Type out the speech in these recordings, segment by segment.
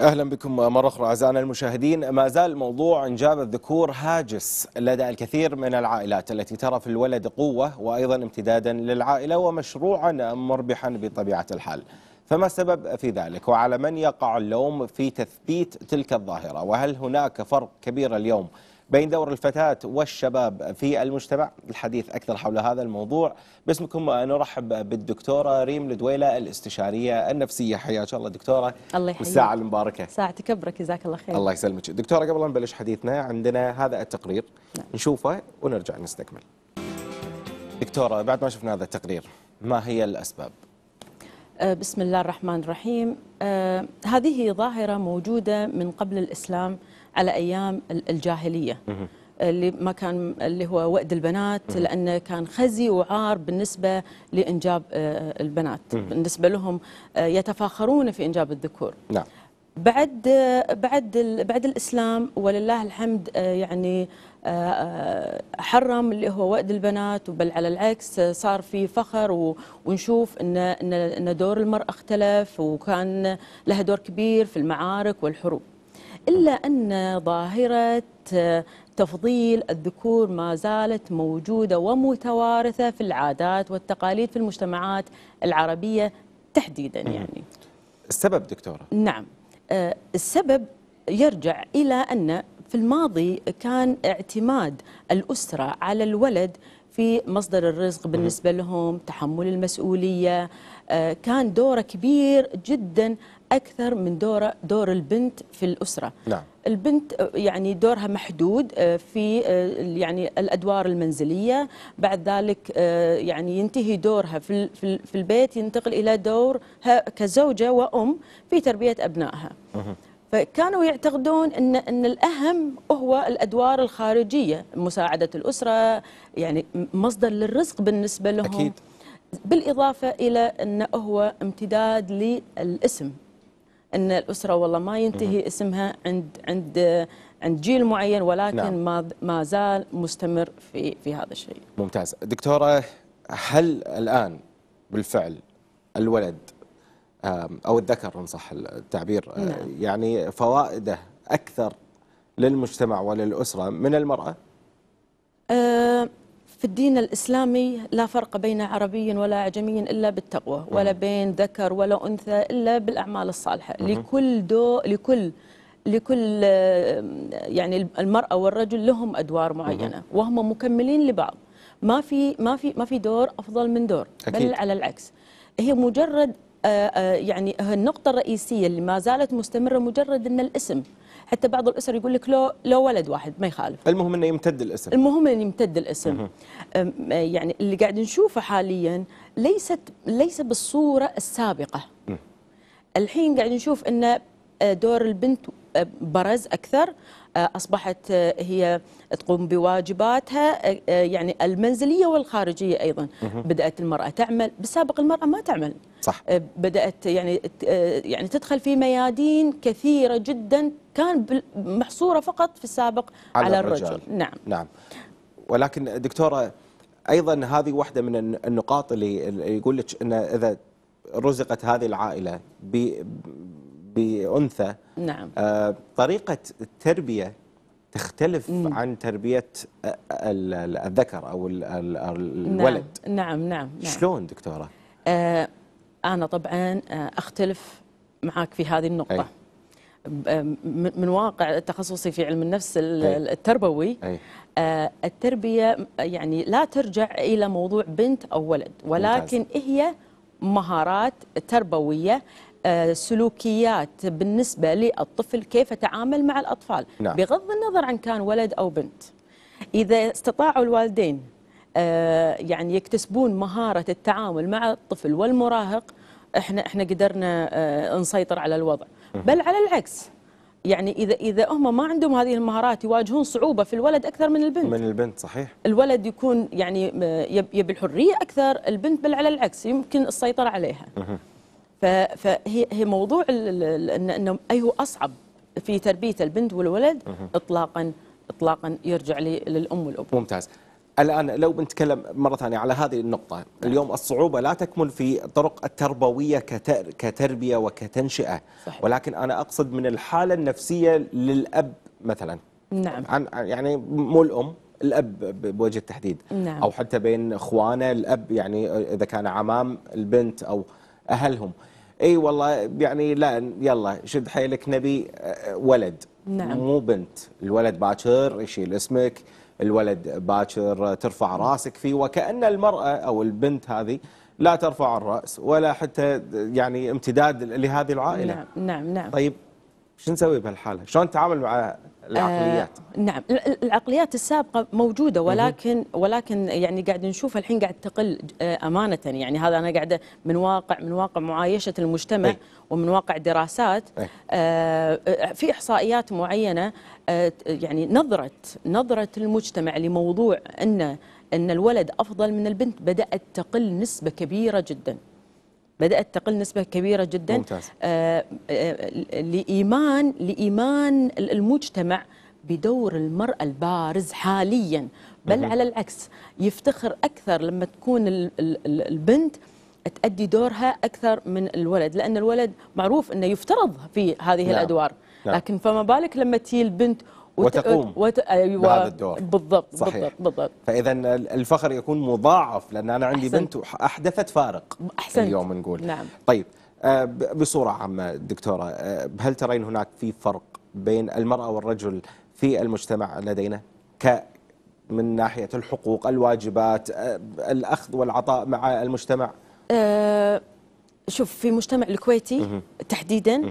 اهلا بكم مره اخرى اعزائنا المشاهدين، ما زال موضوع انجاب الذكور هاجس لدى الكثير من العائلات التي ترى في الولد قوه وايضا امتدادا للعائله ومشروعا مربحا بطبيعه الحال. فما السبب في ذلك وعلى من يقع اللوم في تثبيت تلك الظاهره؟ وهل هناك فرق كبير اليوم بين دور الفتاة والشباب في المجتمع الحديث أكثر حول هذا الموضوع باسمكم نرحب بالدكتورة ريم لدويلة الاستشارية النفسية حياك الله دكتورة الله يحييك والساعة المباركة ساعة تكبرك جزاك الله خير الله يسلمك دكتورة قبل أن نبلش حديثنا عندنا هذا التقرير نعم. نشوفه ونرجع نستكمل دكتورة بعد ما شفنا هذا التقرير ما هي الأسباب آه، بسم الله الرحمن الرحيم آه، هذه ظاهرة موجودة من قبل الإسلام على أيام الجاهلية اللي ما كان اللي هو وأد البنات لأنه كان خزي وعار بالنسبة لإنجاب آه، البنات بالنسبة لهم يتفاخرون في إنجاب الذكور نعم بعد بعد بعد الاسلام ولله الحمد يعني حرم اللي هو وأد البنات بل على العكس صار في فخر ونشوف ان ان دور المراه اختلف وكان لها دور كبير في المعارك والحروب الا ان ظاهره تفضيل الذكور ما زالت موجوده ومتوارثه في العادات والتقاليد في المجتمعات العربيه تحديدا يعني السبب دكتوره نعم آه، السبب يرجع الى ان في الماضي كان اعتماد الأسرة على الولد في مصدر الرزق بالنسبة لهم تحمل المسؤولية آه، كان دوره كبير جدا أكثر من دوره دور البنت في الأسرة نعم. البنت آه، يعني دورها محدود آه، في يعني الادوار المنزليه بعد ذلك يعني ينتهي دورها في في البيت ينتقل الى دورها كزوجه وام في تربيه ابنائها فكانوا يعتقدون ان ان الاهم هو الادوار الخارجيه مساعده الاسره يعني مصدر للرزق بالنسبه لهم أكيد. بالاضافه الى انه هو امتداد للاسم ان الاسره والله ما ينتهي اسمها عند عند عند جيل معين ولكن نعم. ما ما زال مستمر في في هذا الشيء ممتاز دكتوره هل الان بالفعل الولد أو الذكر إن صح التعبير آه، نعم. يعني فوائده أكثر للمجتمع وللأسرة من المرأة؟ أه في الدين الإسلامي لا فرق بين عربي ولا عجمي إلا بالتقوى نعم. ولا بين ذكر ولا أنثى إلا بالأعمال الصالحة لكل دو لكل لكل يعني المرأة والرجل لهم أدوار معينة وهم مكملين لبعض ما في ما في ما في دور أفضل من دور أكيد. بل على العكس هي مجرد آه، آه، يعني النقطة الرئيسية اللي ما زالت مستمرة مجرد أن الاسم حتى بعض الأسر يقول لك لو لو ولد واحد ما يخالف المهم أنه يمتد الاسم المهم أنه يمتد الاسم آه، يعني اللي قاعد نشوفه حاليا ليست ليس بالصورة السابقة الحين قاعد نشوف أن دور البنت برز أكثر آه، أصبحت آه، هي تقوم بواجباتها آه، يعني المنزلية والخارجية أيضا بدأت المرأة تعمل بالسابق المرأة ما تعمل صح. بدأت يعني يعني تدخل في ميادين كثيرة جدا كان محصورة فقط في السابق على, على الرجل. الرجل نعم نعم ولكن دكتورة أيضا هذه واحدة من النقاط اللي يقول لك أن إذا رزقت هذه العائلة بأنثى نعم آه، طريقة التربية تختلف مم. عن تربية الذكر أو نعم. الولد نعم نعم, نعم. شلون دكتورة؟ آه أنا طبعا آه، أختلف معك في هذه النقطة أي. آه، من واقع تخصصي في علم النفس التربوي أي. التربية يعني لا ترجع إلى موضوع بنت أو ولد ولكن ممتاز. هي مهارات تربوية سلوكيات بالنسبة للطفل كيف تعامل مع الأطفال نعم. بغض النظر عن كان ولد أو بنت إذا استطاعوا الوالدين آه، يعني يكتسبون مهارة التعامل مع الطفل والمراهق احنا احنا قدرنا آه، نسيطر على الوضع بل على العكس يعني اذا اذا هم ما عندهم هذه المهارات يواجهون صعوبه في الولد اكثر من البنت من البنت صحيح الولد يكون يعني آه، يبي الحريه اكثر البنت بل على العكس يمكن السيطره عليها فهي موضوع انه ايه اصعب في تربيه البنت والولد اطلاقا اطلاقا يرجع للام والاب ممتاز الآن لو بنتكلم مرة ثانية على هذه النقطة نعم. اليوم الصعوبة لا تكمن في الطرق التربوية كتربية وكتنشئة صحيح. ولكن أنا أقصد من الحالة النفسية للأب مثلا نعم عن يعني مو الأم الأب بوجه التحديد نعم. أو حتى بين إخوانه الأب يعني إذا كان عمام البنت أو اهلهم اي والله يعني لا يلا شد حيلك نبي آه، ولد نعم. مو بنت الولد باكر يشيل اسمك الولد باكر ترفع راسك فيه وكأن المرأة أو البنت هذه لا ترفع الرأس ولا حتى يعني امتداد لهذه العائلة نعم نعم, نعم. طيب شو نسوي بهالحاله؟ شلون نتعامل مع العقليات؟ آه نعم العقليات السابقه موجوده ولكن ولكن يعني قاعد نشوف الحين قاعد تقل آه، امانه يعني هذا انا قاعده من واقع من واقع معايشه المجتمع أي. ومن واقع دراسات آه في احصائيات معينه آه يعني نظره نظره المجتمع لموضوع انه ان الولد افضل من البنت بدات تقل نسبه كبيره جدا بدأت تقل نسبة كبيرة جدا ممتاز. آه، آه، لإيمان لإيمان المجتمع بدور المرأة البارز حاليا بل على العكس يفتخر أكثر لما تكون البنت تؤدي دورها أكثر من الولد لأن الولد معروف أنه يفترض في هذه نعم. الأدوار نعم. لكن فما بالك لما تجي البنت وتقوم وت... أيوة بهذا الدور بالضبط صحيح. بالضبط بالضبط فاذا الفخر يكون مضاعف لان انا عندي أحسنت. بنت احدثت فارق أحسنت. اليوم نقول نعم طيب آه، بصوره عامه دكتوره آه، هل ترين هناك في فرق بين المراه والرجل في المجتمع لدينا ك من ناحيه الحقوق الواجبات آه، الاخذ والعطاء مع المجتمع أه شوف في مجتمع الكويتي تحديدا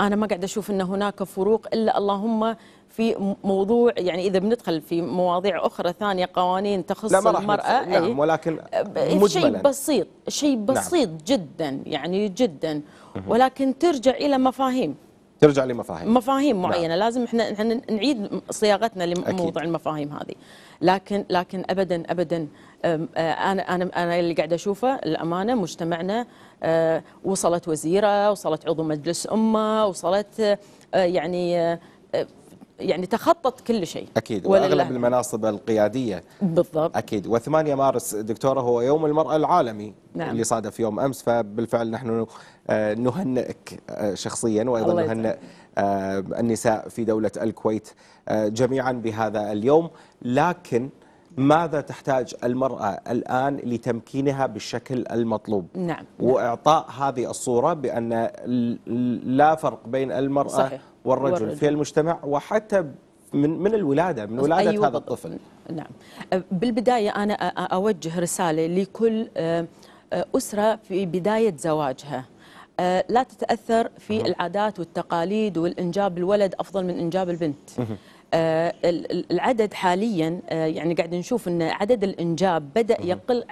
انا ما قاعد اشوف ان هناك فروق الا اللهم في موضوع يعني اذا بندخل في مواضيع اخرى ثانيه قوانين تخص لا ما المراه نعم أي ولكن مجملا شيء بسيط شيء نعم. بسيط نعم. جدا يعني جدا ولكن ترجع الى مفاهيم ترجع لمفاهيم مفاهيم نعم. معينه نعم. لازم احنا احنا نعيد صياغتنا لموضوع المفاهيم هذه لكن لكن ابدا ابدا انا انا انا اللي قاعد اشوفه الامانه مجتمعنا وصلت وزيره وصلت عضو مجلس امه وصلت يعني يعني تخطط كل شيء اكيد واغلب المناصب القياديه بالضبط اكيد و8 مارس دكتوره هو يوم المراه العالمي نعم. اللي صادف يوم امس فبالفعل نحن آه، نهنئك آه، شخصيا وايضا نهنئ آه، النساء في دوله الكويت جميعا بهذا اليوم لكن ماذا تحتاج المرأة الآن لتمكينها بالشكل المطلوب نعم. وإعطاء هذه الصورة بأن لا فرق بين المرأة صحيح. والرجل, والرجل في المجتمع وحتى من من الولاده من ولاده أيوة هذا الطفل نعم بالبدايه انا اوجه رساله لكل اسره في بدايه زواجها آه، لا تتاثر في العادات والتقاليد والانجاب الولد افضل من انجاب البنت آه، العدد حاليا آه، يعني قاعد نشوف ان عدد الانجاب بدا يقل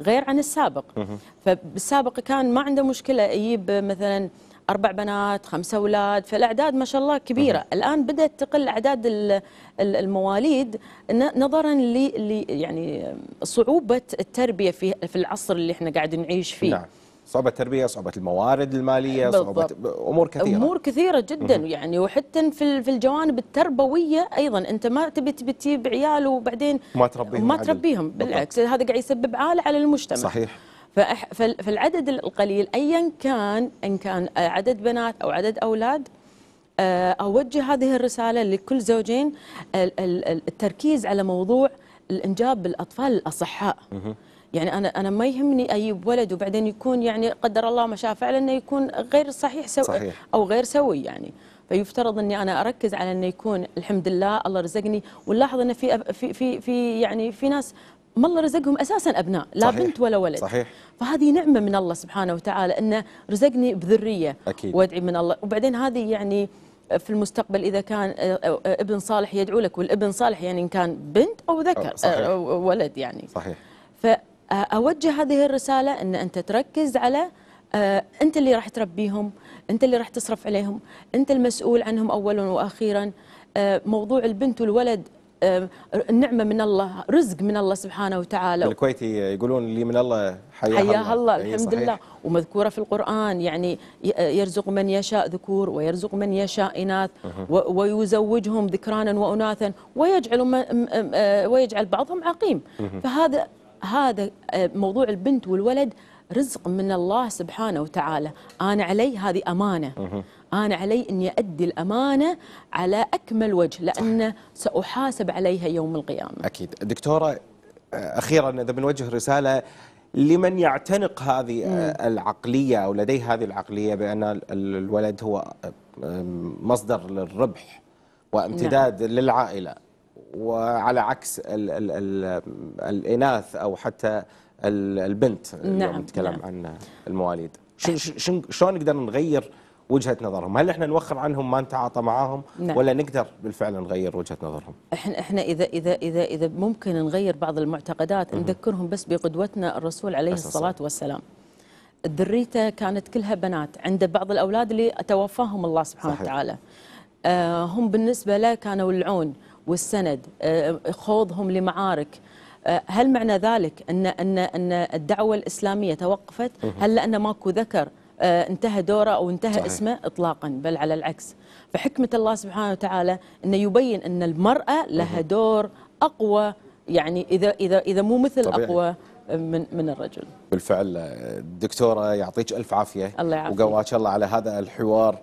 غير عن السابق فبالسابق كان ما عنده مشكله يجيب مثلا اربع بنات خمسه اولاد فالاعداد ما شاء الله كبيره الان بدات تقل اعداد المواليد نظرا ل يعني صعوبه التربيه في في العصر اللي احنا قاعدين نعيش فيه نعم. صعوبة التربية صعوبة الموارد المالية صعوبة أمور كثيرة أمور كثيرة جدا يعني وحتى في في الجوانب التربوية أيضا أنت ما تبي تجيب عيال وبعدين ما تربيهم ما تربيهم بالعكس هذا قاعد يسبب عالة على المجتمع صحيح فالعدد القليل أيا كان إن كان عدد بنات أو عدد أولاد آه، أوجه هذه الرسالة لكل زوجين التركيز على موضوع الإنجاب بالأطفال الأصحاء يعني انا انا ما يهمني اجيب ولد وبعدين يكون يعني قدر الله ما شاء فعلا انه يكون غير صحيح سوي صحيح. او غير سوي يعني فيفترض اني انا اركز على انه يكون الحمد لله الله رزقني ونلاحظ انه في في في في يعني في ناس ما الله رزقهم اساسا ابناء لا صحيح. بنت ولا ولد صحيح فهذه نعمه من الله سبحانه وتعالى انه رزقني بذريه أكيد. وادعي من الله وبعدين هذه يعني في المستقبل اذا كان آه، آه، ابن صالح يدعو لك والابن صالح يعني ان كان بنت او ذكر صحيح. آه، أو ولد يعني صحيح آه، اوجه هذه الرساله ان انت تركز على آه، انت اللي راح تربيهم انت اللي راح تصرف عليهم انت المسؤول عنهم اولا واخيرا آه، موضوع البنت والولد النعمه من الله رزق من الله سبحانه وتعالى الكويتي يقولون اللي من الله حياها الله, حياها الله أيوة، الحمد صحيح. لله ومذكوره في القران يعني يرزق من يشاء ذكور ويرزق من يشاء اناث ويزوجهم ذكرانا واناثا ويجعل ويجعل بعضهم عقيم فهذا هذا آه، موضوع البنت والولد رزق من الله سبحانه وتعالى أنا علي هذه أمانة أنا علي أني أدي الأمانة على أكمل وجه لأن سأحاسب عليها يوم القيامة أكيد دكتورة آه، أخيرا إذا بنوجه رسالة لمن يعتنق هذه آه، العقلية أو لديه هذه العقلية بأن الولد هو مصدر للربح وامتداد نعم. للعائلة وعلى عكس الـ الـ الـ الإناث أو حتى البنت نعم نتكلم نعم. عن المواليد شلون نقدر نغير وجهه نظرهم هل احنا نوخر عنهم ما نتعاطى معاهم نعم. ولا نقدر بالفعل نغير وجهه نظرهم احنا احنا اذا اذا اذا اذا ممكن نغير بعض المعتقدات نذكرهم بس بقدوتنا الرسول عليه الصلاه والسلام ذريته كانت كلها بنات عنده بعض الاولاد اللي توفاهم الله سبحانه صحيح. وتعالى آه، هم بالنسبه له كانوا العون والسند آه، خوضهم لمعارك آه، هل معنى ذلك أن, أن, أن الدعوة الإسلامية توقفت هل لأن ماكو ذكر آه، انتهى دوره أو انتهى صحيح. اسمه إطلاقا بل على العكس فحكمة الله سبحانه وتعالى أنه يبين أن المرأة لها دور أقوى يعني إذا, إذا, إذا مو مثل طبيعي. أقوى من من الرجل بالفعل دكتوره يعطيك الف عافيه الله يعافيك وقواك الله على هذا الحوار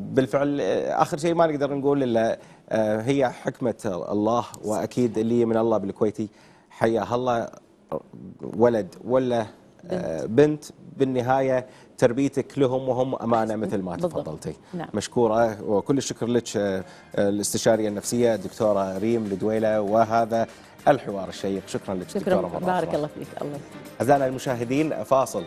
بالفعل اخر شيء ما نقدر نقول الا آه، هي حكمة الله وأكيد اللي من الله بالكويتي حيا الله ولد ولا آه، بنت, بالنهاية تربيتك لهم وهم أمانة مثل ما تفضلتي نعم. مشكورة وكل الشكر لك آه، الاستشارية النفسية دكتورة ريم لدويلة وهذا الحوار الشيق شكرا لك شكرا دكتورة بارك الله فيك الله أعزائنا المشاهدين فاصل